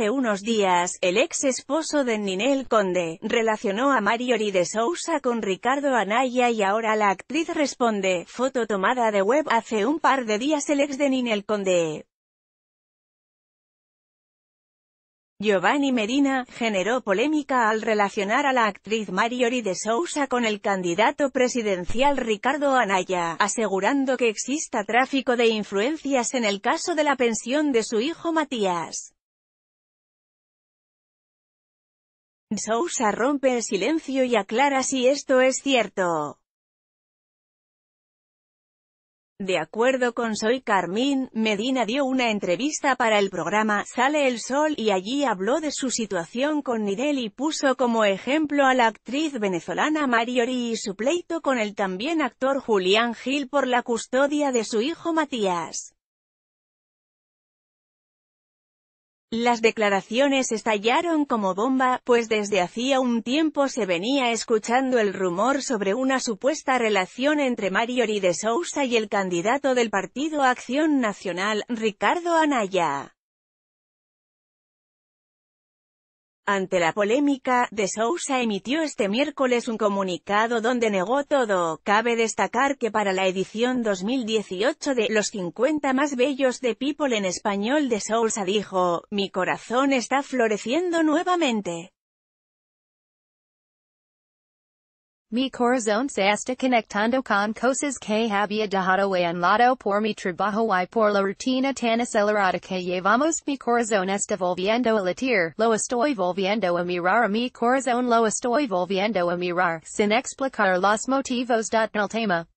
Hace unos días, el ex esposo de Ninel Conde, relacionó a Mariori de Sousa con Ricardo Anaya y ahora la actriz responde, foto tomada de web hace un par de días el ex de Ninel Conde. Giovanni Medina, generó polémica al relacionar a la actriz Mariori de Sousa con el candidato presidencial Ricardo Anaya, asegurando que exista tráfico de influencias en el caso de la pensión de su hijo Matías. Sousa rompe el silencio y aclara si esto es cierto. De acuerdo con Soy Carmín, Medina dio una entrevista para el programa Sale el Sol y allí habló de su situación con Nidel y puso como ejemplo a la actriz venezolana Mariori y su pleito con el también actor Julián Gil por la custodia de su hijo Matías. Las declaraciones estallaron como bomba, pues desde hacía un tiempo se venía escuchando el rumor sobre una supuesta relación entre Mario de Sousa y el candidato del partido Acción Nacional, Ricardo Anaya. Ante la polémica, De Sousa emitió este miércoles un comunicado donde negó todo. Cabe destacar que para la edición 2018 de Los 50 más bellos de People en español De Sousa dijo, mi corazón está floreciendo nuevamente. Mi corazón se está conectando con cosas que había dejado en lado por mi trabajo y por la rutina tan acelerada que llevamos. Mi corazón está volviendo a latir, lo estoy volviendo a mirar a mi corazón lo estoy volviendo a mirar, sin explicar los motivos del tema.